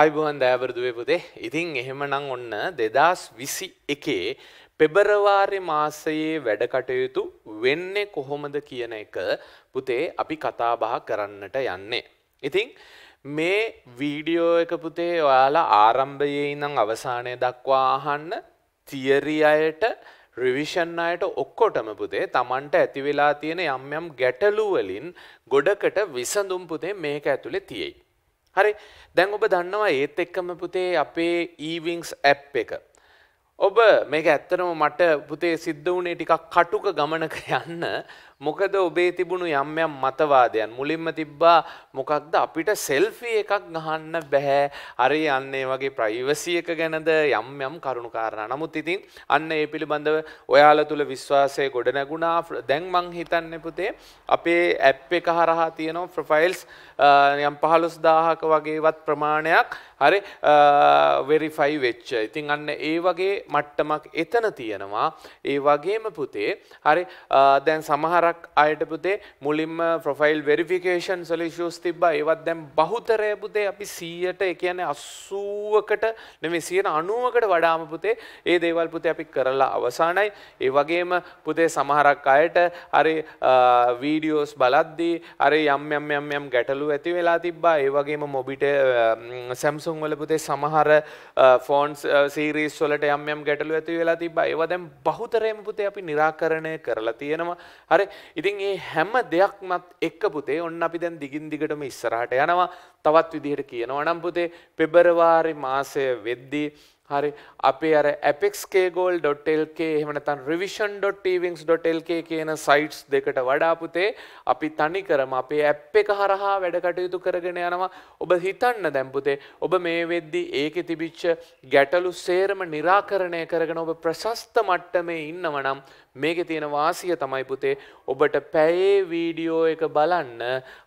අයිබුවන් දෑබරදුවපුදේ ඉතින් එහෙමනං ඔන්න දෙදස් විසි එකේ පෙබරවාරි මාසයේ වැඩකටයුතු වෙන්නේ කොහොමද කියන එක පුතේ අපි කතාබහ කරන්නට යන්නේ. ඉතිං මේ වීඩියෝ එක පුතේ ඔයාලා ආරම්භයේ ඉනම් අවසානය දක්වා අහන්න තියරි අයට රිවිෂන් අයට ඔක්කොටම පුතේ තමන්ට ඇතිවෙලා තියෙන යම් යම් ගැටලුවලින් ගොඩකට විසඳුම් පුතේ මේක ඇතුළේ තියෙයි. හරි දැන් ඔබ දන්නවා ඒත් එක්කම පුතේ අපේ ඊවිංස් ඇප් එක ඔබ මේක ඇත්තටම මට පුතේ සිද්ධ වුණේ ටිකක් කටුක ගමනක යන්න මොකද ඔබේ තිබුණු යම් යම් මතවාදයන් මුලින්ම තිබ්බා මොකක්ද අපිට සෙල්ෆි එකක් ගහන්න බෑ අර යන්නේ වගේ ප්‍රයිවසි එක ගැනද යම් යම් කරුණු කාරණා. නමුත් ඉතින් අන්න ඒ පිළිබඳව ඔයාලා තුල විශ්වාසය ගොඩ නැගුණා. දැන් මං හිතන්නේ පුතේ අපේ ඇප් එක හරහා තියෙනවා ප්‍රොෆයිල්ස් යම් 15000ක වගේවත් ප්‍රමාණයක් හරි වෙරිෆයි වෙච්ච. ඉතින් අන්න ඒ වගේ මට්ටමක් එතන තියෙනවා. ඒ වගේම පුතේ හරි දැන් සමහරක් අයට පුතේ මුලින්ම ප්‍රොෆයිල් වෙරිෆිකේෂන් සොලිෂස් තිබ්බා ඒවත් දැන් බහුතරය පුතේ අපි 100ට ඒ කියන්නේ 80කට නෙමෙයි 90කට වඩාම පුතේ ඒ දේවල් පුතේ අපි කරලා අවසానයි. ඒ වගේම පුතේ සමහරක් අයට හරි වීඩියෝස් බලද්දී හරි යම් යම් යම් යම් ගැටලු ඇති වෙලා තිබ්බා. ඒ වගේම මොබිට Samsung වල පුතේ සමහර ෆෝන්ස් සීරීස් වලට යම් යම් ගැටලු ඇති වෙලා තිබා ඒවා දැන් බහුතරයම පුතේ අපි निराකරණය කරලා තියෙනවා හරි ඉතින් මේ හැම දෙයක්මත් එක්ක පුතේ ඔන්න අපි දැන් දිගින් දිගටම ඉස්සරහට යනවා තවත් විදිහට කියනවා නම් පුතේ පෙබරවාරි මාසය වෙද්දී හරි අපි අර appexkgol.lk එහෙම නැත්නම් revision.tvings.lk කියන සයිට්ස් දෙකට වඩා පුතේ අපි තනි කරම අපේ ඇප් එක හරහා වැඩ කටයුතු කරගෙන යනවා ඔබ හිතන්න දැන් පුතේ ඔබ මේ වෙද්දි ඒකේ තිබිච්ච ගැටලු සේරම निराකරණය කරගෙන ඔබ ප්‍රශස්ත මට්ටමේ ඉන්නව නම් මේකේ තියෙන වාසිය තමයි පුතේ ඔබට පැයේ වීඩියෝ එක බලන්න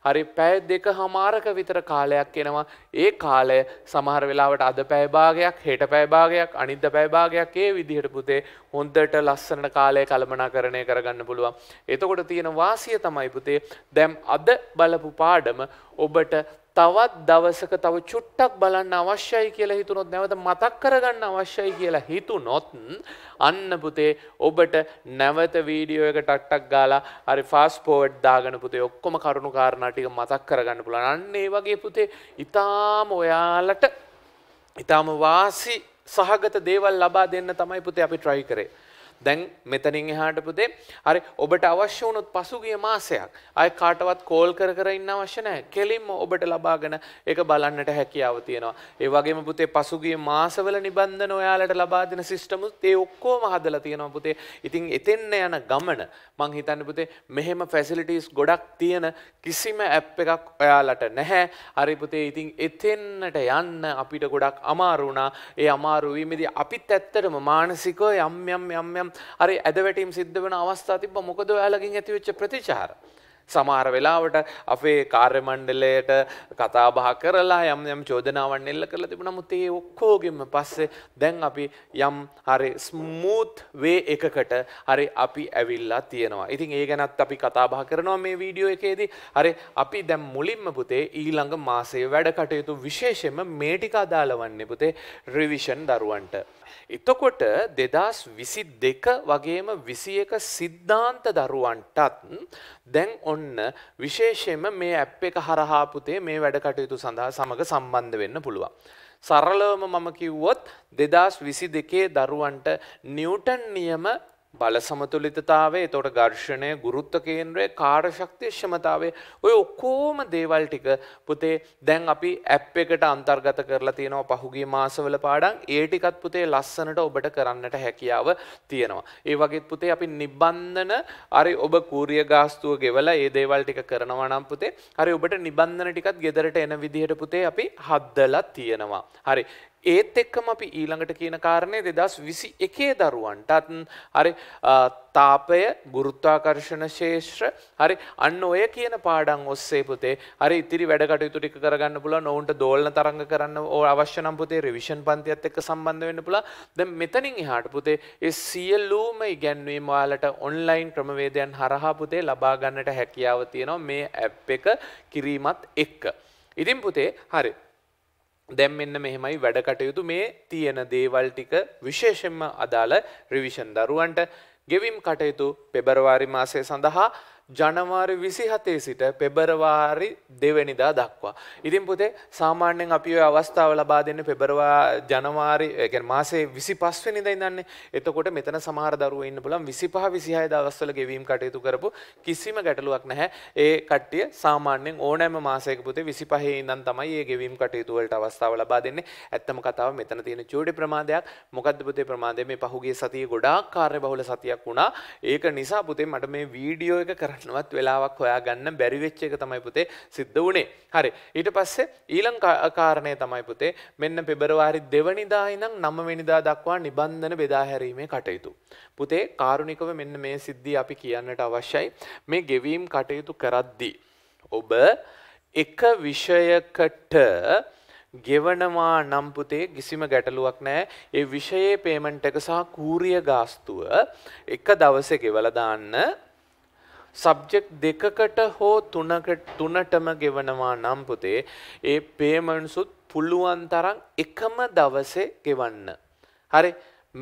හරි පැය දෙක හමාරක විතර කාලයක් එනවා ඒ කාලය සමහර වෙලාවට අද පැය භාගයක් හෙට පැය භාගයක් අනිද්ද පැය භාගයක් ඒ විදිහට පුතේ හොඳට ලස්සන කාලය කළමනාකරණය කරගන්න පුළුවන් එතකොට තියෙන වාසිය තමයි පුතේ දැන් අද බලපු පාඩම ඔබට තවත් දවසක තව චුට්ටක් බලන්න අවශ්‍යයි කියලා හිතුනොත් නැවත මතක් කරගන්න අවශ්‍යයි කියලා හිතුනොත් අන්න පුතේ ඔබට නැවත වීඩියෝ එක ටට්ටක් ගාලා හරි ෆාස්ට් ෆෝවර්ඩ් දාගෙන පුතේ ඔක්කොම කරුණු කාරණා ටික මතක් කරගන්න පුළුවන්. අන්න ඒ වගේ පුතේ ඊටාම ඔයාලට ඊටාම වාසි සහගත දේවල් ලබා දෙන්න තමයි පුතේ අපි try කරේ. දැන් මෙතනින් එහාට පුතේ හරි ඔබට අවශ්‍ය වුණොත් පසුගිය මාසයක් අය කාටවත් කෝල් කර කර ඉන්න අවශ්‍ය නැහැ. කෙලින්ම ඔබට ලබාගෙන ඒක බලන්නට හැකියාව තියෙනවා. ඒ වගේම පුතේ පසුගිය මාසවල නිබන්ධන ඔයාලට ලබා දෙන සිස්ටමුත් ඒ ඔක්කොම හදලා තියෙනවා පුතේ. ඉතින් එතෙන්න යන ගමන මං හිතන්නේ පුතේ මෙහෙම ෆැසිලිටිස් ගොඩක් තියෙන කිසිම ඇප් එකක් ඔයාලට නැහැ. හරි පුතේ ඉතින් එතෙන්නට යන්න අපිට ගොඩක් අමාරු වුණා. ඒ අමාරු වීමේදී අපිත් ඇත්තටම මානසිකව යම් යම් යම් යම් නැත්නම් හරි ඇදවැටීම් සිද්ධ වෙන අවස්ථා තිබ්බ මොකද ඔයාලගෙන් ඇතිවෙච්ච ප්‍රතිචාර සමහර වෙලාවට අපේ කාර්ය මණ්ඩලයට කතා බහ කරලා යම් යම් චෝදනාවන් එල්ල කරලා තිබුණා නමුත් ඒ ඔක්කොගෙම පස්සේ දැන් අපි යම් හරි ස්මූත් වේ එකකට හරි අපි ඇවිල්ලා තියෙනවා. ඉතින් ඒ ගැනත් අපි කතා බහ කරනවා මේ වීඩියෝ එකේදී. හරි අපි දැන් මුලින්ම පුතේ ඊළඟ මාසයේ වැඩ කටයුතු විශේෂයෙන්ම මේ ටික අදාළ වන්නේ පුතේ රිවිෂන් දරුවන්ට. එතකොට 2022 වගේම 21 සිද්ධාන්ත දරුවන්ටත් දැන් ඔන්න විශේෂයෙන්ම මේ ඇප් එක හරහා පුතේ මේ වැඩ කටයුතු සඳහා සමග සම්බන්ධ වෙන්න පුළුවන්. සරලවම මම කිව්වොත් 2022 දරුවන්ට නිව්ටන් නියම බල සමතුලිතතාවේ එතකොට ඝර්ෂණය ගුරුත්ව කේන්ද්‍රයේ කාර්යශක්තිය ක්ෂමතාවය ඔය ඔක්කොම දේවල් ටික පුතේ දැන් අපි ඇප් එකට අන්තර්ගත කරලා තියෙනවා පහුගිය මාසවල පාඩම් ඒ ටිකත් පුතේ ලස්සනට ඔබට කරන්නට හැකියාව තියෙනවා ඒ වගේත් පුතේ අපි නිබන්ධන හරි ඔබ කූරිය ගාස්තුව ගෙවලා ඒ දේවල් ටික කරනවා නම් පුතේ හරි ඔබට නිබන්ධන ටිකත් ගෙදරට එන විදිහට පුතේ අපි හදලා තියෙනවා හරි ඒත් එක්කම අපි ඊළඟට කියන කාරණය දෙදස් විසි එකේ දරුවන්ටත් හරි තාපය ගුරුත්වාකර්ෂණ ශේෂ්‍ර හරි අන්න ඔය කියන පාඩන් ඔස්සේ පුතේ හරි ඉතිරි වැඩකටයුතු ටික කරගන්න පුළුවන් ඔවුන්ට දෝලන තරංග කරන්න ඕ අවශ්‍ය නම් පුතේ රිවිෂන් පන්තියත් එක්ක සම්බන්ධ වෙන්න පුළුවන් දැන් මෙතනින් එහාට පුතේ ඒ සියලුම ඉගැන්වීම් ඔයාලට ඔන්ලයින් ක්‍රමවේදයන් හරහා පුතේ ලබා ගන්නට හැකියාව තියෙනවා මේ ඇප් එක කිරීමත් එක්ක ඉතින් පුතේ හරි දැම් මෙන්න මෙහෙමයි වැඩ කටයුතු මේ තියෙන දේවල් ටික විශේෂෙන්ම අදාළ රිවිෂන් දරුවන්ට ගෙවිම් කටයුතු පෙබරවාරි මාසය සඳහා ජනවාරි 27 සිට පෙබරවාරි 2 වෙනිදා දක්වා. ඉතින් පුතේ සාමාන්‍යයෙන් අපි ওই අවස්ථාව ලබා දෙන්නේ පෙබරවාරි ජනවාරි ඒ කියන්නේ මාසේ 25 වෙනිදා ඉඳන්නේ. එතකොට මෙතන සමහර දරුවෝ ඉන්න පුළුවන් 25 26 දවස්වල ගෙවීම් කටයුතු කරපු කිසිම ගැටලුවක් නැහැ. ඒ කට්ටිය සාමාන්‍යයෙන් ඕනෑම මාසයක පුතේ 25 ඉඳන් තමයි මේ ගෙවීම් කටයුතු වලට අවස්ථාව ලබා දෙන්නේ. ඇත්තම කතාව මෙතන තියෙන චූටි ප්‍රමාදයක්. මොකද්ද පුතේ ප්‍රමාදය මේ පහුගිය සතියේ ගොඩාක් කාර්යබහුල සතියක් වුණා. ඒක නිසා පුතේ මට මේ වීඩියෝ එක කර කරන්නවත් වෙලාවක් හොයාගන්න බැරි වෙච්ච එක තමයි පුතේ සිද්ධ වුණේ. හරි. ඊට පස්සේ ඊළඟ කාරණය තමයි පුතේ මෙන්න පෙබරවාරි 2 වෙනිදා ඉඳන් 9 වෙනිදා දක්වා නිබන්ධන බෙදා හැරීමේ කටයුතු. පුතේ කාරුණිකව මෙන්න මේ සිද්ධිය අපි කියන්නට අවශ්‍යයි. මේ ගෙවීම් කටයුතු කරද්දී ඔබ එක විෂයකට ගෙවනවා නම් පුතේ කිසිම ගැටලුවක් නැහැ. ඒ විෂයේ පේමන්ට් එක සහ කූරිය ගාස්තුව එක දවසේ ගෙවලා දාන්න සබ්ජෙක්් දෙකකට හෝ තුනටම ගෙවනවා නම් පුතේ ඒ පේමන්සුත් පුළුවන් තරම් එකම දවසේ ගෙවන්න. හරි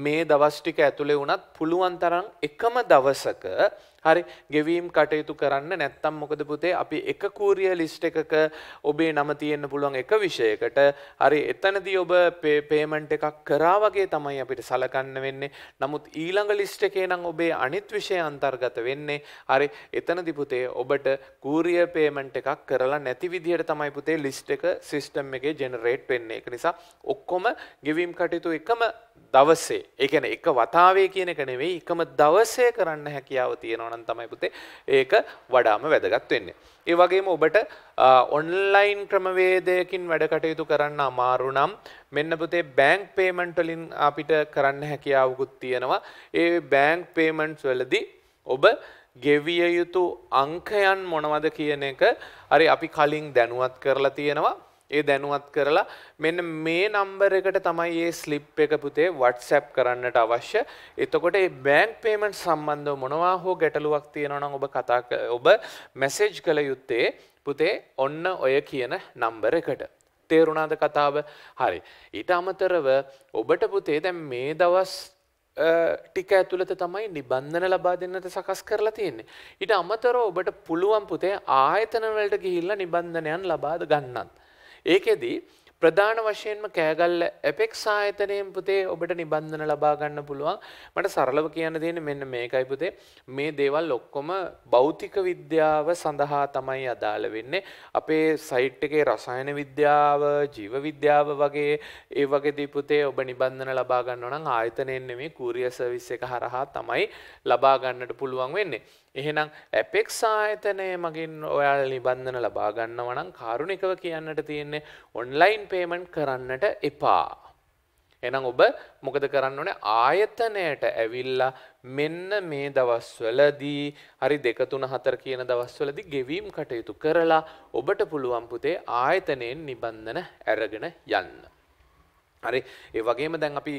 මේ දවස්ටික ඇතුළේ වනත් පුළුවන් තරම් එකම දවසක හරි ගෙවීම් කටයුතු කරන්න නැත්තම් මොකද පුතේ අපි එක කූරිය ලිස්ට් එකක ඔබේ නම තියෙන්න පුළුවන් එක විෂයකට හරි එතනදී ඔබ පේමන්ට් එකක් කරා වගේ තමයි අපිට සලකන්න වෙන්නේ. නමුත් ඊළඟ ලිස්ට් එකේ නම් ඔබේ අනිත් විෂය අන්තර්ගත වෙන්නේ. හරි එතනදී පුතේ ඔබට කූරිය පේමන්ට් එකක් කරලා නැති විදිහට තමයි පුතේ ලිස්ට් එක සිස්ටම් එකේ ජෙනරේට් වෙන්නේ. ඒක නිසා ඔක්කොම ගෙවීම් කටයුතු එකම දවසේ. ඒ කියන්නේ එක වතාවේ කියන එක නෙවෙයි එකම දවසේ කරන්න හැකියාව තියෙනවා නම් තමයි පුතේ ඒක වඩාම වැදගත් වෙන්නේ. ඒ වගේම ඔබට ඔන්ලයින් ක්‍රමවේදයකින් වැඩ කටයුතු කරන්න අමාරු නම් මෙන්න පුතේ බෑන්ක් පේමන්ට් වලින් අපිට කරන්න හැකියාවකුත් තියෙනවා. ඒ බෑන්ක් පේමන්ට්ස් වලදී ඔබ ගෙවිය යුතු අංකයන් මොනවද කියන එක හරි අපි කලින් දැනුවත් කරලා තියෙනවා. ඒ දැනුවත් කරලා මෙන්න මේ නම්බර එකට තමයි ඒ ස්ලිප් එක පුතේ WhatsApp කරන්නට අවශ්‍ය. එතකොට මේ බැංක් පේමන්ට් සම්බන්ධව මොනවා හෝ ගැටලුවක් තියෙනවා නම් ඔබ කතා ඔබ මැසේජ් කළ යුත්තේ පුතේ ඔන්න ඔය කියන නම්බර එකට. තේරුණාද කතාව? හරි. ඊට අමතරව ඔබට පුතේ දැන් මේ දවස් ටික ඇතුළත තමයි නිබන්ධන ලබා දෙන්නට සකස් කරලා තියෙන්නේ. ඊට අමතරව ඔබට පුළුවන් පුතේ ආයතන වලට ගිහිල්ලා නිබන්ධනයන් ලබා ගන්නත්. ඒකෙදී ප්‍රධාන වශයෙන්ම කෑගල්ල ඇපෙක්ස් ආයතනයෙන් පුතේ ඔබට නිබන්ධන ලබා ගන්න පුළුවන් මට සරලව කියන්න තියෙන මෙන්න මේකයි පුතේ මේ දේවල් ඔක්කොම භෞතික විද්‍යාව සඳහා තමයි අදාළ වෙන්නේ අපේ සයිට් එකේ රසායන විද්‍යාව ජීව විද්‍යාව වගේ ඒ වගේ දේ පුතේ ඔබ නිබන්ධන ලබා ගන්නවා නම් ආයතනයෙන් නෙමෙයි කුරියර් සර්විස් එක හරහා තමයි ලබා ගන්නට පුළුවන් වෙන්නේ එහෙනම් ඇපෙක්ස් ආයතනය මගින් ඔයාල නිබන්ධන ලබා ගන්නවා නම් කාරුණිකව කියන්නට තියෙන්නේ ඔන්ලයින් පේමන්ට් කරන්නට එපා. එහෙනම් ඔබ මොකද කරන්න ඕනේ ආයතනයට ඇවිල්ලා මෙන්න මේ දවස්වලදී හරි 2 3 4 කියන දවස්වලදී ගෙවීම් කටයුතු කරලා ඔබට පුළුවන් පුතේ ආයතනයෙන් නිබන්ධන අරගෙන යන්න. හරි ඒ වගේම දැන් අපි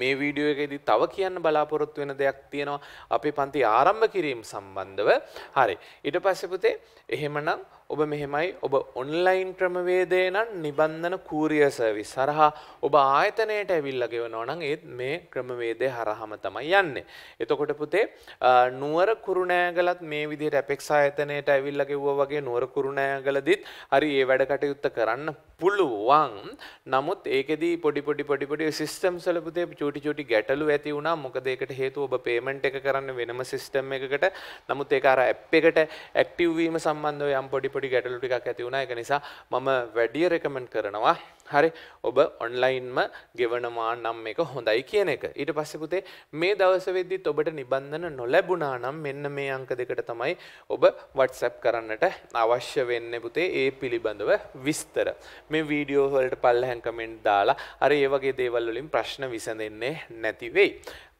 මේ වීඩියෝ එකේදී තව කියන්න බලාපොරොත්තු වෙන දෙයක් තියෙනවා අපේ පන්ති ආරම්භ කිරීම සම්බන්ධව. හරි. ඊට පස්සේ පුතේ එහෙමනම් ඔබ මෙහෙමයි ඔබ ඔන්ලයින් ක්‍රමවේදය නම් නිබන්ධන කූරිය සර්විස් හරහා ඔබ ආයතනයට ඇවිල්ලා ගෙවනවා නම් ඒත් මේ ක්‍රමවේදය හරහම තමයි යන්නේ. එතකොට පුතේ නුවර කුරුණෑගලත් මේ විදිහට අපෙක්ස් ආයතනයට ඇවිල්ලා ගෙවුවා වගේ නුවර කුරුණෑගලදිත් හරි ඒ වැඩ කටයුත්ත කරන්න පුළුවන්. නමුත් ඒකෙදී පොඩි පොඩි පොඩි පොඩි සිස්ටම්ස් වල පුතේ චූටි චූටි ගැටලු ඇති වුණා. මොකද ඒකට හේතුව ඔබ පේමන්ට් එක කරන්න වෙනම සිස්ටම් එකකට. නමුත් ඒක අර ඇප් එකට ඇක්ටිව් වීම සම්බන්ධව යම් පොඩි පොඩි පොඩි ගැටලු ටිකක් ඇති වුණා ඒක නිසා මම වැඩිය රෙකමෙන්ඩ් කරනවා හරි ඔබ ඔන්ලයින්ම ගෙවනවා නම් එක හොඳයි කියන එක ඊට පස්සේ පුතේ මේ දවස් වෙද්දිත් ඔබට නිබන්ධන නොලැබුණා නම් මෙන්න මේ අංක දෙකට තමයි ඔබ WhatsApp කරන්නට අවශ්‍ය වෙන්නේ පුතේ ඒ පිළිබඳව විස්තර මේ වීඩියෝ වලට පල්ලෙහාන් කමෙන්ට් දාලා අර ඒ වගේ දේවල් වලින් ප්‍රශ්න විසඳෙන්නේ නැති වෙයි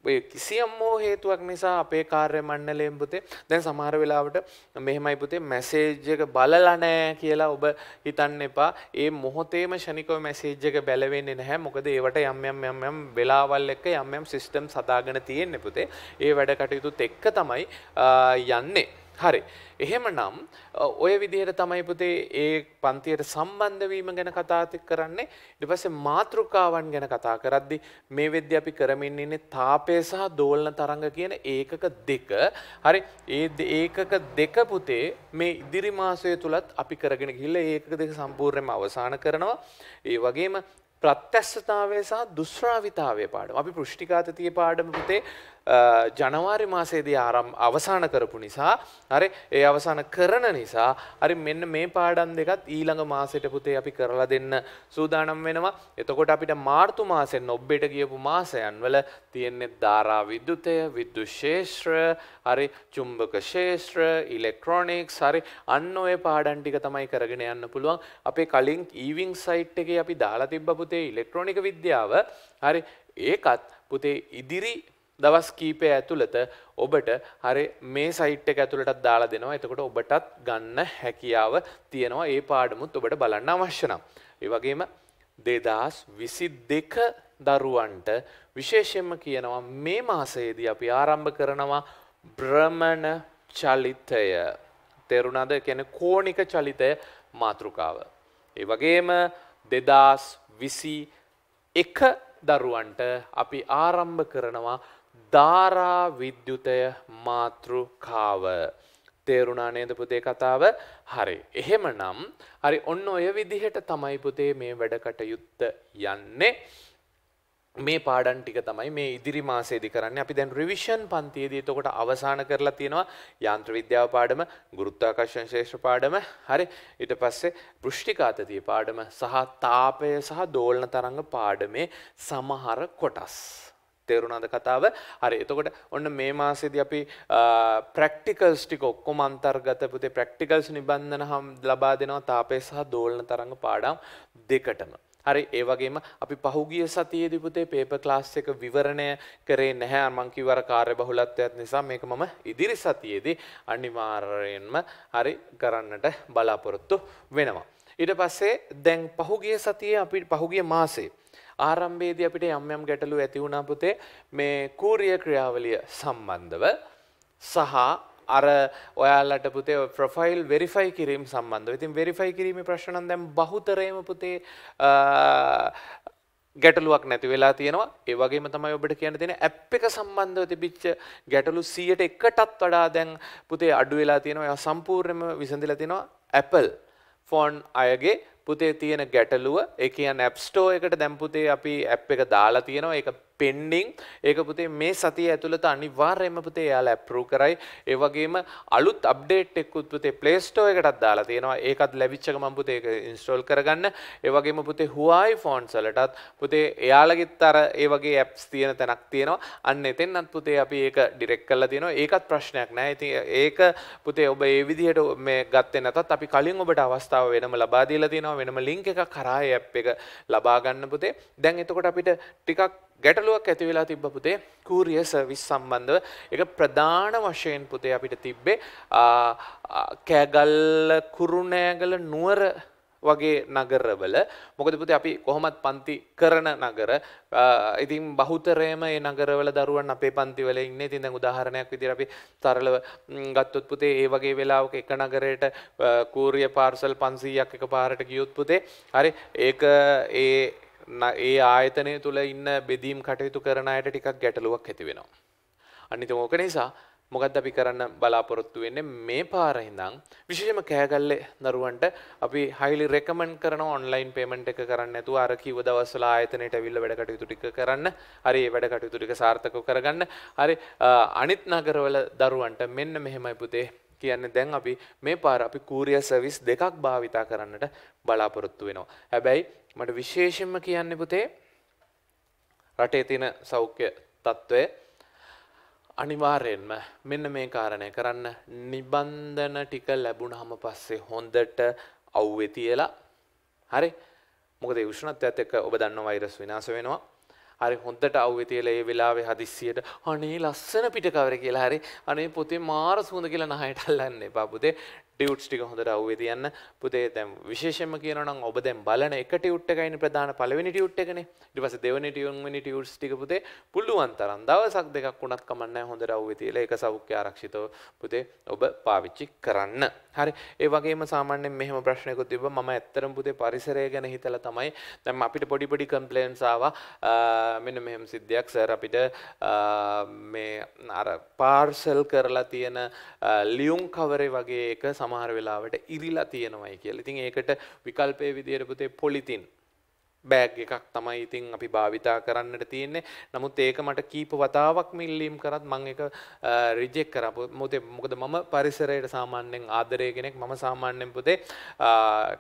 කිසියම් හෝ හේතුවක් නිසා අපේ කාර්ය මණ්ඩලයෙන් පුතේ දැන් සමහර වෙලාවට මෙහෙමයි පුතේ මැසේජ් එක බලලා නැහැ කියලා ඔබ හිතන්න එපා. ඒ මොහොතේම ෂණිකව මැසේජ් එක බැලවෙන්නේ නැහැ. මොකද ඒවට යම් යම් යම් යම් වෙලාවල් එක්ක යම් යම් සිස්ටම් සදාගෙන තියෙන්නේ පුතේ. ඒ වැඩ කටයුතුත් එක්ක තමයි යන්නේ. හරි. එහෙමනම් ඔය විදිහට තමයි පුතේ ඒ පන්තියට සම්බන්ධ වීම ගැන කතා කරන්නේ. ඊට පස්සේ මාතෘකාවන් ගැන කතා කරද්දී මේ වෙද්දී අපි කරමින් ඉන්නේ තාපය සහ දෝලන තරංග කියන ඒකක දෙක. හරි. ඒ ඒකක දෙක පුතේ මේ ඉදිරි මාසය තුලත් අපි කරගෙන ගිහිල්ලා ඒකක දෙක සම්පූර්ණයෙන්ම අවසන් කරනවා. ඒ වගේම ප්‍රත්‍යස්සතාවය සහ දුස්රාවිතාවය පාඩම. අපි පෘෂ්ටිකාතතිය පාඩම පුතේ ජනවාරි මාසේදී ආරම් අවසාන කරපු නිසා හරි ඒ අවසාන කරන නිසා හරි මෙන්න මේ පාඩම් දෙකත් ඊළඟ මාසෙට පුතේ අපි කරලා දෙන්න සූදානම් වෙනවා එතකොට අපිට මාර්තු මාසෙන් ඔබ්බෙට ගියපු මාසයන් වල තියෙන්නේ ධාරා විද්‍යුතය විද්‍යුත් ශේෂ්ත්‍ර හරි චුම්බක ශේෂ්ත්‍ර ඉලෙක්ට්‍රොනික්ස් හරි අන්න ඔය පාඩම් ටික තමයි කරගෙන යන්න පුළුවන් අපේ කලින් ඊවිං සයිට් එකේ අපි දාලා තිබ්බ පුතේ ඉලෙක්ට්‍රොනික විද්‍යාව හරි ඒකත් පුතේ ඉදිරි දවස් කීපය ඇතුළත ඔබට හරි මේ සයිට් එක ඇතුළටත් දාලා දෙනවා එතකොට ඔබටත් ගන්න හැකියාව තියෙනවා ඒ පාඩමුත් ඔබට බලන්න අවශ්‍ය නම්. ඒ වගේම දෙදස් විසි දෙක දරුවන්ට විශේෂයෙන්ම කියනවා මේ මාසයේදී අපි ආරම්භ කරනවා බ්‍රමණ චලිතය. තෙරුණද කැන කෝනික චලිතය මාතෘකාව. ඒ වගේම දෙදස් විසි එක දරුවන්ට අපි ආරම්භ කරනවා ධාරා විද්‍යුතය මාතෘකාව. තේරුණා නේද පුතේ කතාව හරි. එහෙම නම් හරි ඔන්න ඔය විදිහට තමයි පුතේ මේ වැඩකට යුත්ත යන්නේ. මේ පාඩන් ටික තමයි මේ ඉදිරි මාසේදි කරන්න අපි දැන් රිවිෂන් පන්තියේදී තකොට අවසාන කරලා තියෙනවා යන්ත්‍ර විද්‍යාව පාඩම ගුරුත්වාකර්ෂණ ශේෂ්ඨ පාඩම හරි ඊට පස්සේ පෘෂ්ටිකාතතිය පාඩම සහ තාපය සහ දෝලන තරංග පාඩමේ සමහර කොටස් තේරුණාද කතාව හරි එතකොට ඔන්න මේ මාසෙද අපි ප්‍රක්ටිකල්ස් ටික ඔක්කොම අන්තර්ගත පුතේ ප්‍රක්ටිකල්ස් නිබන්ධන හම් ලබා දෙනවා තාපය සහ දෝලන තරඟ පාඩම් දෙකටම. හරි ඒ වගේම අපි පහුගිය සතියේදී පුතේ පේපර් ක්ලාස් එක විවරණය කරේ නැහැ මං කිව්වර කාර්යබහුලත්වයක් නිසා මේක මම ඉදිරි සතියේදී අනිවාර්යයෙන්ම හරි කරන්නට බලාපොරොත්තු වෙනවා. ඊට පස්සේ දැන් පහුගිය සතියේ අපි පහුගිය මාසේ ආරම්භයේදී අපිට යම් යම් ගැටලු ඇති වුණා පුතේ මේ කූරිය ක්‍රියාවලිය සම්බන්ධව සහ අර ඔයාලට පුතේ ප්‍රොෆයිල් වෙරිෆයි කිරීම සම්බන්ධව. ඉතින් වෙරිෆයි කිරීමේ ප්‍රශ්න නම් දැන් බහුතරයම පුතේ ගැටලුවක් නැති වෙලා තියෙනවා ඒ වගේම තමයි ඔබට කියන්න තියෙන ඇප් එක සම්බන්ධව තිබිච්ච ගැටලු 100%ටත් වඩා දැන් පුතේ අඩු වෙලා තියෙනවා ඒවා සම්පූර්ණයෙන්ම විසඳලා තියෙනවා Apple ෆෝන් අයගේ පුතේ තියෙන ගැටලුව එක කියන්න ඇප්ස්ටෝ එකට දැම්පුතේ අපි ඇප් එක දාලා තියෙනවා එක පෙන්ඩිං ඒක පුතේ මේ සතිය ඇතුළත අනිවාර්යයෙන්ම පුතේ එයාලා ඇප්‍රූව් කරයි ඒ වගේම අලුත් අප්ඩේට් එක්කුත් පුතේ Play Store එකටත් දාලා තියෙනවා ඒකත් ලැබිච්ච ගමන් පුතේ ඒක ඉන්ස්ටෝල් කරගන්න ඒ වගේම පුතේ Huawei phones වලටත් පුතේ එයාලගෙත් අර ඒ වගේ apps තියෙන තැනක් තියෙනවා අන්න එතෙන්වත් පුතේ අපි ඒක ඩිරෙක්ට් කරලා තියෙනවා ඒකත් ප්‍රශ්නයක් නෑ ඉතින් ඒක පුතේ ඔබ ඒ විදිහට මේ ගත්තේ නැතත් අපි කලින් ඔබට අවස්ථාව වෙනම ලබා දීලා තියෙනවා තියෙනවා වෙනම ලිංක් එකක් කරා ඇප් එක ලබා ගන්න පුතේ. දැන් එතකොට අපිට ටිකක් ගැටලුවක් ඇති වෙලා තිබ්බ පුතේ. කූරිය සර්විස් සම්බන්ධව ඒක ප්‍රධාන වශයෙන් පුතේ අපිට තිබ්බේ කෑගල්ල කුරුණෑගල නුවර වගේ නගරවල මොකද පුතේ අපි කොහොමත් පන්ති කරන නගර ඉතින් බහුතරයම ඒ නගරවල දරුවන් අපේ පන්තිවල ඉන්නේ ඉතින් දැන් උදාහරණයක් විදිහට අපි තරලව ගත්තොත් පුතේ ඒ වගේ වෙලාවක එක නගරයට කූරිය පාර්සල් 500ක් එකපාරට ගියොත් පුතේ හරි ඒක ඒ ඒ ආයතනය තුළ ඉන්න බෙදීම් කටයුතු කරන අයට ටිකක් ගැටලුවක් ඇති වෙනවා. අනිතම ඕක නිසා මොකද අපි කරන්න බලාපොරොත්තු වෙන්නේ මේ පාර හිඳං විශේෂම කෑගල්ලේ දරුවන්ට අපි හයිලි රෙකමන්ඩ් කරන ඔන්ලයින් පේමන්ට් එක කරන්න නැතුව අර කිව්ව දවස්වල ආයතනයට ඇවිල්ලා වැඩ කටයුතු ටික කරන්න හරි ඒ වැඩ කටයුතු ටික සාර්ථකව කරගන්න හරි අනිත් නගරවල දරුවන්ට මෙන්න මෙහෙමයි පුතේ කියන්නේ දැන් අපි මේ පාර අපි කූරිය සර්විස් දෙකක් භාවිතා කරන්නට බලාපොරොත්තු වෙනවා. හැබැයි මට විශේෂයෙන්ම කියන්න පුතේ රටේ තියෙන සෞඛ්‍ය තත්ත්වය අනිවාර්යෙන්ම මෙන්න මේ කාරණය කරන්න නිබන්ධන ටික ලැබුණහම පස්සේ හොඳට අව්වේ තියලා හරි මොකද උෂ්ණත්වයත් එක්ක ඔබ දන්න වෛරස් විනාශ වෙනවා හරි හොඳට අව්වේ තියලා ඒ වෙලාවේ හදිස්සියට අනේ ලස්සන පිටකවර කියලා හරි අනේ පොතේ මාර සුවඳ කියලා නහයට අල්ලන්න එපා පුතේ ටියුට්ස් ටික හොඳට අවුවේ තියන්න පුතේ දැන් විශේෂයෙන්ම කියනවා නම් ඔබ දැන් බලන එක ටියුට් එකයිනේ ප්‍රධාන පළවෙනි ටියුට් එකනේ ඊට පස්සේ දෙවෙනි ටියුන්වෙනි ටියුට්ස් ටික පුතේ පුළුවන් තරම් දවසක් දෙකක් වුණත් කමක් නැහැ හොඳට අවුවේ තියලා ඒක සෞඛ්‍ය ආරක්ෂිතව පුතේ ඔබ පාවිච්චි කරන්න හරි ඒ වගේම සාමාන්‍යයෙන් මෙහෙම ප්‍රශ්නයකුත් තිබ්බා මම ඇත්තටම පුතේ පරිසරය ගැන හිතලා තමයි දැන් අපිට පොඩි පොඩි කම්ප්ලේන්ස් ආවා මෙන්න මෙහෙම සිද්ධියක් සර් අපිට මේ අර පාර්සල් කරලා තියෙන ලියුම් කවරේ වගේ එක සමහර වෙලාවට ඉරිලා තියෙනවයි කියලා. ඉතින් ඒකට විකල්පයේ විදියට පුතේ පොලිතින් බෑග් එකක් තමයි ඉතින් අපි භාවිතා කරන්නට තියෙන්නේ. නමුත් ඒක මට කීප වතාවක් මිල්ලීම් කරත් මම ඒක රිජෙක් කරා. මොකද මොකද මම පරිසරයට සාමාන්‍යයෙන් ආදරය කෙනෙක්. මම සාමාන්‍යයෙන් පුතේ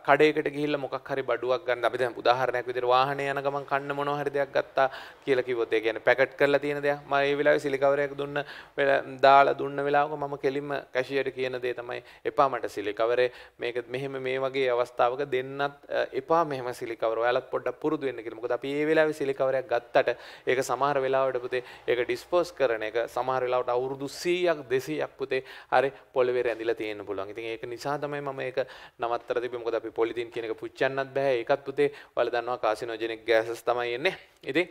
කඩේකට ගිහිල්ලා මොකක් හරි බඩුවක් ගන්න අපි දැන් උදාහරණයක් විදිහට වාහනේ යන ගමන් කන්න මොනවා හරි දෙයක් ගත්තා කියලා කිව්වොත් ඒ කියන්නේ පැකට් කරලා තියෙන දෙයක්. මම ඒ වෙලාවේ සිලිකවරයක් දුන්න දාලා දුන්න වෙලාවක මම කෙලින්ම කැෂියර් කියන දේ තමයි එපා මට සිලිකවරේ මේක මෙහෙම මේ වගේ අවස්ථාවක දෙන්නත් එපා මෙහෙම සිලිකවර. ඔයාලත් පොඩ්ඩක් ඒවට පුරුදු වෙන්න කියලා. මොකද අපි මේ වෙලාවේ සිලිකවරයක් ගත්තට ඒක සමහර වෙලාවට පුතේ ඒක ඩිස්පෝස් කරන එක සමහර වෙලාවට අවුරුදු 100ක් 200ක් පුතේ හරි පොළවේ රැඳිලා තියෙන්න පුළුවන්. ඉතින් ඒක නිසා තමයි මම ඒක නවත්තර තිබ්බේ. මොකද අපි පොලිතින් කියන එක පුච්චන්නත් බෑ. ඒකත් පුතේ ඔයාලා දන්නවා කාසිනෝජෙනික් ගෑසස් තමයි එන්නේ. ඉතින්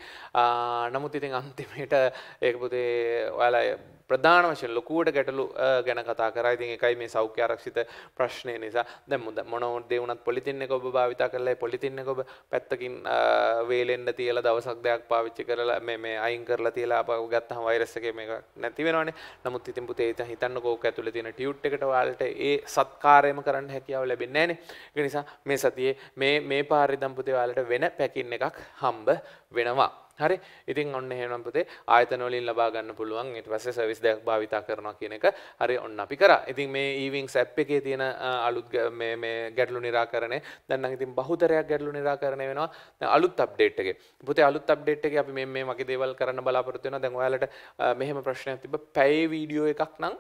නමුත් ඉතින් අන්තිමේට ඒක පුතේ ඔයාලා ප්‍රධාන වශයෙන් ලොකුවට ගැටලු ගැන කතා කරා. ඉතින් ඒකයි මේ සෞඛ්‍ය ආරක්ෂිත ප්‍රශ්නේ නිසා. දැන් මොන මොන දේ වුණත් පොලිතින් එක ඔබ භාවිතා කරලා පොලිතින් එක ඔබ පැත්තකින් ඒකින් වේලෙන්න්න තියල දවසක් දෙයක් පාවිච්චි කරලා මේ අයින් කරලා තියලා අප ගත්තහම වෛරස්සගේ මේ නැතිවෙනවානේ නමුත් ඉතින් පුතේ හිතන්න කෝක ඇතුළ තියෙන ටියුට් එකට වාලට ඒ සත්කාරයම කරන්න හැකියාව ලැබෙන්නේ නැහැ නේ නිසා මේ සතියේ මේ මේ පාරි දම්පුතේ වාලට වෙන පැකින් එකක් හම්බ වෙනවා හරි ඉතින් ඔන්න එහෙනම් පුතේ ආයතන වලින් ලබා ගන්න පුළුවන් ඊට පස්සේ සර්විස් දෙයක් භාවිතා කරනවා කියන එක හරි ඔන්න අපි කරා. ඉතින් මේ e-wings app එකේ තියෙන අලුත් මේ මේ ගැටලු निराකරණය දැන් නම් ඉතින් බහුතරයක් ගැටලු निराකරණය වෙනවා දැන් අලුත් update එකේ. පුතේ අලුත් update එකේ අපි මේ මේ වගේ දේවල් කරන්න බලාපොරොත්තු වෙනවා. දැන් ඔයාලට මෙහෙම ප්‍රශ්නයක් තිබ්බ පැය වීඩියෝ එකක් නම්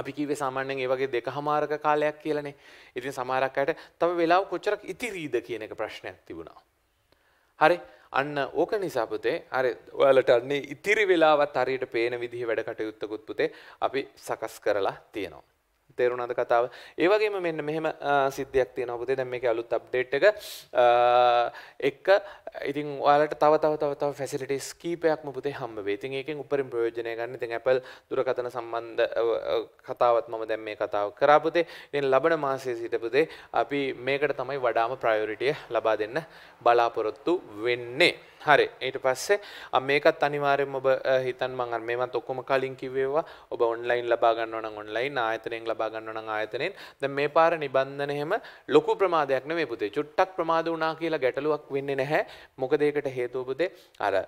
අපි කිවේ සාමාන්‍යෙන් ඒ වගේ දෙක හමාරක කාලයක් කියලනේ ඉතින් සමාරක් අයට තව වෙලා කොච්චරක් ඉතිරීද කියන එක ප්‍රශ්නයක් තිබුණා. හරි අන්න ඕක නිසා පුතේ අර ඔයාලට අන්නේ ඉතිරි වෙලාවත් හරියට පේන විදිහ වැඩ කටයුත්තකුත් පුතේ අපි සකස් කරලා තියෙනවා. තේරුණාද කතාව. ඒ වගේම මෙන්න මෙහෙම සිද්ධියක් තියෙනවා පුතේ. දැන් මේකේ අලුත් අප්ඩේට් එක එක ඉතින් ඔයාලට තව තව තව තව ෆැසිලිටිස් කීපයක්ම පුතේ හම්බ වෙයි. ඉතින් ඒකෙන් උපරිම ප්‍රයෝජනය ගන්න. ඉතින් Apple දුරකථන සම්බන්ධ කතාවත් මම දැන් මේ කතාව කරා පුතේ. ඉතින් ලබන මාසයේ සිට පුතේ අපි මේකට තමයි වඩාම ප්‍රයොරිටිය ලබා දෙන්න බලාපොරොත්තු වෙන්නේ. හරි ඊට පස්සේ මේකත් අනිවාර්යෙන් ඔබ හිතන් මං අර මේවත් ඔක්කොම කලින් කිව්වේවා ඔබ ඔන්ලයින් ලබා ගන්නවා නම් ඔන්ලයින් ආයතනයෙන් ලබා ගන්නවා නම් ආයතනයෙන් දැන් මේ පාර නිබන්ධන එහෙම ලොකු ප්‍රමාදයක් නෙමෙයි පුතේ චුට්ටක් ප්‍රමාද වුණා කියලා ගැටලුවක් වෙන්නේ නැහැ මොකද ඒකට හේතුව පුතේ අර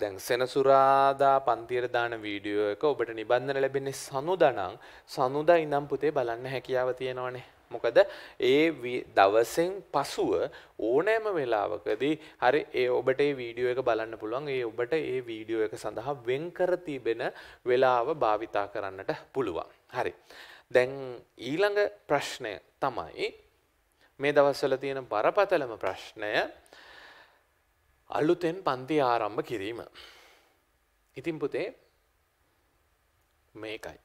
දැන් සෙනසුරාදා පන්තියට දාන වීඩියෝ එක ඔබට නිබන්ධන ලැබෙන්නේ සනුදා නම් සනුදා ඉඳන් පුතේ බලන්න හැකියාව තියෙනවනේ මොකද ඒ දවසෙන් පසුව ඕනෑම වෙලාවකදී හරි ඒ ඔබට ඒ වීඩියෝ එක බලන්න පුළුවන් ඒ ඔබට ඒ වීඩියෝ එක සඳහා වෙන්කර තිබෙන වෙලාව භාවිතා කරන්නට පුළුවන්. හරි. දැන් ඊළඟ ප්‍රශ්නය තමයි මේ දවස්වල තියෙන බරපතලම ප්‍රශ්නය අලුතෙන් පන්ති ආරම්භ කිරීම. ඉතින් පුතේ මේකයි.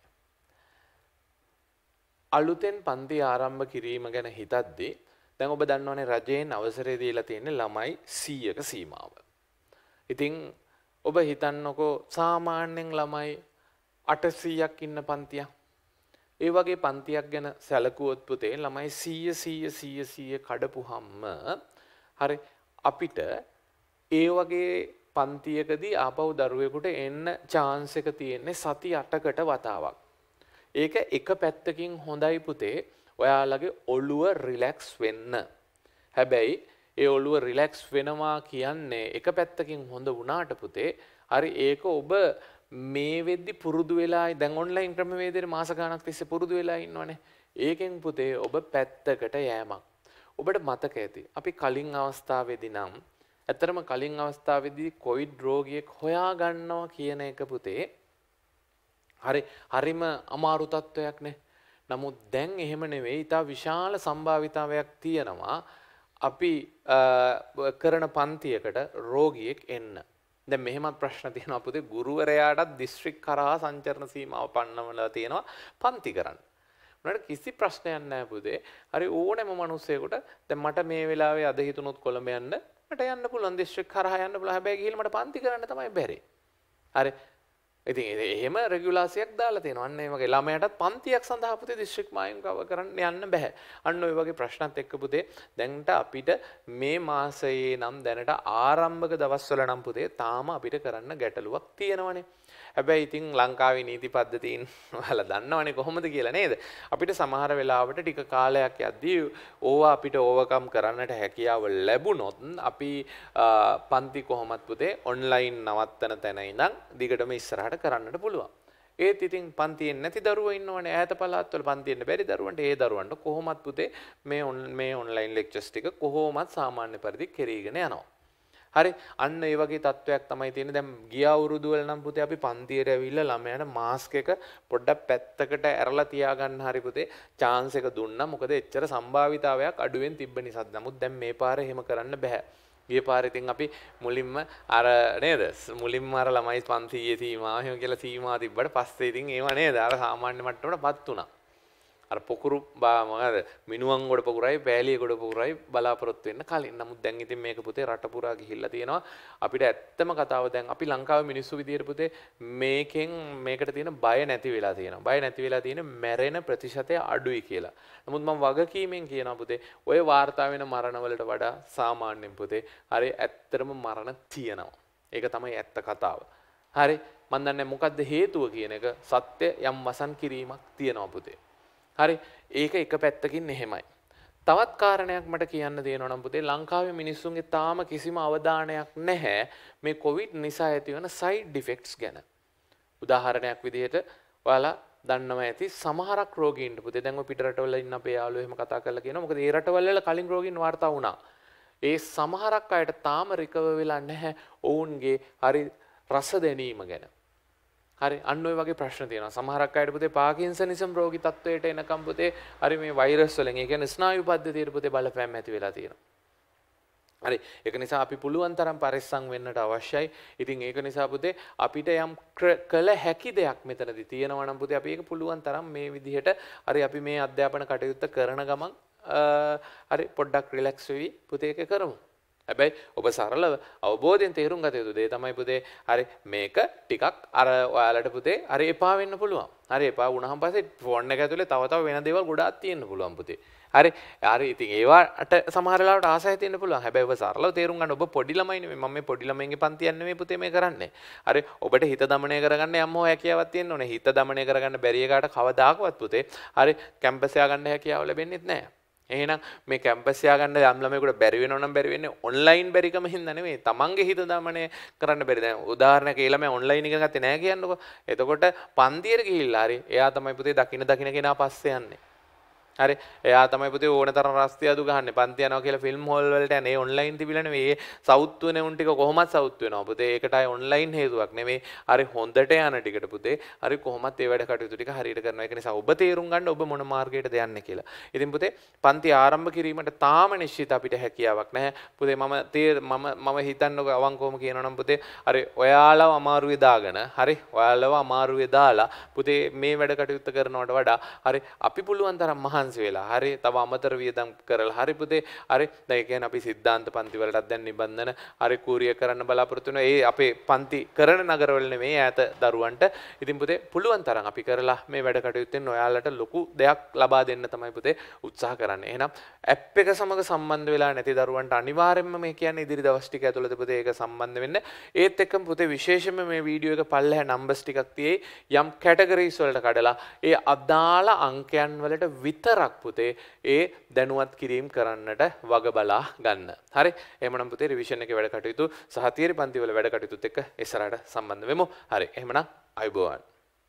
අලුතෙන් පන්ති ආරම්භ කිරීම ගැන හිතද්දී දැන් ඔබ දන්නවනේ රජයෙන් අවසරය දීලා තියෙන්නේ ළමයි 100ක සීමාව. ඉතින් ඔබ හිතන්නකෝ සාමාන්‍යයෙන් ළමයි 800ක් ඉන්න පන්තියක්. ඒ වගේ පන්තියක් ගැන සැලකුවොත් පුතේ ළමයි 100 100 100 100 කඩපුවම්ම හරි අපිට ඒ වගේ පන්තියකදී ආපහු දරුවෙකුට එන්න chance එක තියෙන්නේ සති 8කට වතාවක්. ඒක එක පැත්තකින් හොඳයි පුතේ ඔයාලගේ ඔළුව රිලැක්ස් වෙන්න. හැබැයි ඒ ඔළුව රිලැක්ස් වෙනවා කියන්නේ එක පැත්තකින් හොඳ වුණාට පුතේ හරි ඒක ඔබ මේ වෙද්දි පුරුදු වෙලා දැන් ඔන්ලයින් ක්‍රමවේදයට මාස ගණක් තිස්සේ පුරුදු වෙලා ඉන්නවනේ. ඒකෙන් පුතේ ඔබ පැත්තකට යෑමක්. ඔබට මතක ඇති. අපි කලින් අවස්ථාවේදී නම් ඇත්තරම කලින් අවස්ථාවේදී කොවිඩ් රෝගියෙක් හොයාගන්නවා කියන එක පුතේ හරි හරිම අමාරු තත්ත්වයක් නේ. නමුත් දැන් එහෙම නෙවෙයි. ඊට විශාල සම්භාවිතාවයක් තියෙනවා. අපි කරන පන්තියකට රෝගියෙක් එන්න. දැන් මෙහෙමත් ප්‍රශ්න තියෙනවා පුතේ ගුරුවරයාටත් දිස්ත්‍රික් කරහා සංචරණ සීමාව පන්නවලා තියෙනවා පන්ති කරන්න. උනට කිසි ප්‍රශ්නයක් නැහැ පුතේ. හරි ඕනෙම මිනිස්සෙකුට දැන් මට මේ වෙලාවේ අද හිතුනොත් කොළඹ යන්න මට යන්න පුළුවන් දිස්ත්‍රික් කරහා යන්න පුළුවන්. හැබැයි ගිහින් මට පන්ති කරන්න තමයි බැරි. හරි ඉති එහෙම රෙගුලාසියක් දාලා තියෙන අන්නේ වගේ ළමයටත් පන්තියක් සඳහපුතේ දිශ්‍රික් මායම් කව කරන්න යන්න බැහැ. අන්න ඔය වගේ ප්‍රශ්නත් එක්ක පුතේ දැන්ට අපිට මේ මාසයේ නම් දැනට ආරම්භක දවස්වල නම් පුතේ තාම අපිට කරන්න ගැටලුවක් තියෙනවනේ. හැබැයි ඉතින් ලංකාවේ නීති පද්ධතින් ඔයාලා දන්නවනේ කොහොමද කියලා නේද? අපිට සමහර වෙලාවට ටික කාලයක් යද්දී ඕවා අපිට ඕවකම් කරන්නට හැකියාව ලැබුණොත් අපි පන්ති කොහොමත් පුතේ ඔන්ලයින් නවත්තන තැන ඉඳන් දිගටම ඉස්සරහට කරන්නට පුළුවන්. ඒත් ඉතින් පන්තියෙන් නැති දරුව ඉන්නවන ඇත පලාත්වල පන්තියෙන් බැරි දරුවන්ට ඒ දරුවන්ට කොහොමත් පුතේ මේ ඔන් මේ ඔන්ලයින් ලෙක්චස් ටික කොහොමත් සාමාන්‍ය පරිදි කෙරීගෙන යනවා. හරි අන්න ඒ වගේ තත්ත්වයක් තමයි තියෙන්නේ. දැන් ගිය අවුරුදු වල නම් පුතේ අපි පන්තියට ඇවිල්ලා ළමයාට මාස්ක් එක පොඩ්ඩක් පැත්තකට ඇරලා තියාගන්න හරි පුතේ chance එක දුන්නා. මොකද එච්චර සම්භාවිතාවයක් අඩුවෙන් තිබ්බ නිසා. නමුත් දැන් මේ පාරේ එහෙම කරන්න බෑ. ගිය පාරිතින් අපි මුලින්ම අර නේද මුලින්ම අර ළමයි පන්තියේ සීමාව එහෙම කියලා සීමා තිබ්බට පස්සේ ඉතින් ඒව නේද අර සාමාන්‍ය මට්ටමට පත් වුණා. අර පොකුරු බාමද මිනුවන් ගොඩ පොකුරයි පෑලිය ගොඩ පොකුරයි බලාපොරොත්තු වෙන්න කලින් නමුත් දැන් ඉතින් මේක පුතේ රට පුරා ගිහිල්ලා තියෙනවා අපිට ඇත්තම කතාව දැන් අපි ලංකාවේ මිනිස්සු විදියට පුතේ මේකෙන් මේකට තියෙන බය නැති වෙලා තියෙනවා බය නැති වෙලා තියෙන මැරෙන ප්‍රතිශතය අඩුයි කියලා නමුත් මම වගකීමෙන් කියනවා පුතේ ඔය වාර්තා වෙන මරණවලට වඩා සාමාන්‍යයෙන් පුතේ හරි ඇත්තටම මරණ තියෙනවා ඒක තමයි ඇත්ත කතාව හරි මන්දන්න මොකක්ද හේතුව කියන එක සත්‍ය යම් වසන් කිරීමක් තියෙනවා පුතේ හරි ඒක එක පැත්තකින් එහෙමයි. තවත් කාරණයක් මට කියන්න දේ නොනම්පුදේ ලංකාවේ මිනිස්සුන්ගේ තාම කිසිම අවධානයක් නැහැ මේ කොවිඩ් නිසා ඇතිවන සයිඩ් ඩිෆෙක්ස් ගැන. උදාහරණයක් විදිහට ඔයාලා දන්නම ඇති සමහරක් රෝගීන්ට පුතේ දැන් ඔය පිටරටවල ඉන්න අපේ යාළුවෝ එහෙම කතා කරලා කියනවා මොකද ඒ රටවල වල කලින් රෝගීන් වාර්තා වුණා. ඒ සමහරක් අයට තාම රිකව වෙලා නැහැ ඔවුන්ගේ හරි රස දැනීම ගැන. හරි අන්න ඔය වගේ ප්‍රශ්න තියෙනවා. සමහරක් අයට පුතේ පාකින්සනිසම් රෝගී තත්වයට එනකම් පුතේ හරි මේ වෛරස් වලින් ඒ කියන්නේ ස්නායු පද්ධතියට පුතේ බලපෑම් ඇති වෙලා තියෙනවා. හරි ඒක නිසා අපි පුළුවන් තරම් පරිස්සම් වෙන්නට අවශ්‍යයි. ඉතින් ඒක නිසා පුතේ අපිට යම් කළ හැකි දෙයක් මෙතනදී තියෙනවා නම් පුතේ අපි ඒක පුළුවන් තරම් මේ විදිහට හරි අපි මේ අධ්‍යාපන කටයුත්ත කරන ගමන් හරි පොඩ්ඩක් රිලැක්ස් වෙවි පුතේ ඒක කරමු. හැබැයි ඔබ සරලව අවබෝධයෙන් තේරුම් ගත යුතු දේ තමයි පුතේ හරි මේක ටිකක් අර ඔයාලට පුතේ හරි එපා වෙන්න පුළුවන්. හරි එපා වුණාම පස්සේ ෆෝන් එක ඇතුලේ තව තව වෙන දේවල් ගොඩාක් තියෙන්න පුළුවන් පුතේ. හරි හරි ඉතින් ඒවාට සමහර වෙලාවට ආසයි තියෙන්න පුළුවන්. හැබැයි ඔබ සරලව තේරුම් ගන්න ඔබ පොඩි ළමයි නෙමෙයි. මම මේ පොඩි ළමයින්ගේ පන්තියක් නෙමෙයි පුතේ මේ කරන්නේ. හරි ඔබට හිත දමණය කරගන්න යම් හෝ හැකියාවක් තියෙන්න ඕනේ. හිත දමණය කරගන්න බැරි එකට කවදාකවත් පුතේ හරි කැම්පස් එක ගන්න හැකියාව ලැබෙන්නේ නැහැ. එහෙනම් මේ කැම්පස්යා ගන්න යම්ලමෙකුට බැරිවෙනවනම් බැරි වෙන්නේ ඔන්ලයින් බැරිකම හින්දා නෙමෙයි තමන්ගේ හිත දමණය කරන්න බැරි දැන් උදාහරණයක් ඒ ළමයා ඔන්ලයින් එක ගත්තේ නැහැ කියන්නකෝ එතකොට පන්තියට ගිහිල්ලා හරි එයා තමයි පුතේ දකින දකින කෙනා පස්සේ යන්නේ හරි එයා තමයි පුතේ ඕන තරම් රස්තිය අදු ගහන්නේ පන්ති යනවා කියලා ෆිල්ම් හෝල් වලට යන්නේ ඔන්ලයින් තිබිලානේ මේ සවුත් වෙන උන් ටික කොහොමත් සවුත් වෙනවා පුතේ ඒකටයි ඔන්ලයින් හේතුවක් නෙමෙයි හරි හොඳට යන ටිකට පුතේ හරි කොහොමත් ඒ වැඩ කටයුතු ටික හරියට කරනවා ඒක නිසා ඔබ තේරුම් ගන්න ඔබ මොන මාර්ගයකටද යන්නේ කියලා ඉතින් පුතේ පන්ති ආරම්භ කිරීමට තාම නිශ්චිත අපිට හැකියාවක් නැහැ පුතේ මම තේ මම මම හිතන්නක අවංකවම කියනවනම් පුතේ හරි ඔයාලව අමාරුවේ දාගෙන හරි ඔයාලව අමාරුවේ දාලා පුතේ මේ වැඩ කටයුතු කරනවට වඩා හරි අපි පුළුවන් තරම් මහා මහන්සි වෙලා හරි තව අමතර වියදම් කරලා හරි පුතේ හරි දැන් ඒ කියන්නේ අපි සිද්ධාන්ත පන්ති වලටත් දැන් නිබන්ධන හරි කූරිය කරන්න බලාපොරොත්තු වෙනවා ඒ අපේ පන්ති කරන නගරවල නෙමෙයි ඈත දරුවන්ට ඉතින් පුතේ පුළුවන් තරම් අපි කරලා මේ වැඩ කටයුත්තෙන් ඔයාලට ලොකු දෙයක් ලබා දෙන්න තමයි පුතේ උත්සාහ කරන්නේ එහෙනම් ඇප් එක සමග සම්බන්ධ වෙලා නැති දරුවන්ට අනිවාර්යයෙන්ම මේ කියන්නේ ඉදිරි දවස් ටික ඇතුළත පුතේ ඒක සම්බන්ධ වෙන්න ඒත් එක්කම පුතේ විශේෂයෙන්ම මේ වීඩියෝ එක පල්ලෙහා නම්බර්ස් ටිකක් තියෙයි යම් කැටගරීස් වලට කඩලා ඒ අදාළ අංකයන් වලට විතර විතරක් පුතේ ඒ දැනුවත් කිරීම් කරන්නට වග බලා ගන්න. හරි එමනම් පුතේ රිවිෂන් එක වැඩ කටයුතු සහ තියරි පන්තිවල වැඩ කටයුතුත් එක්ක ඉස්සරහට සම්බන්ධ වෙමු. හරි එහෙමනම් අයුබෝවන්.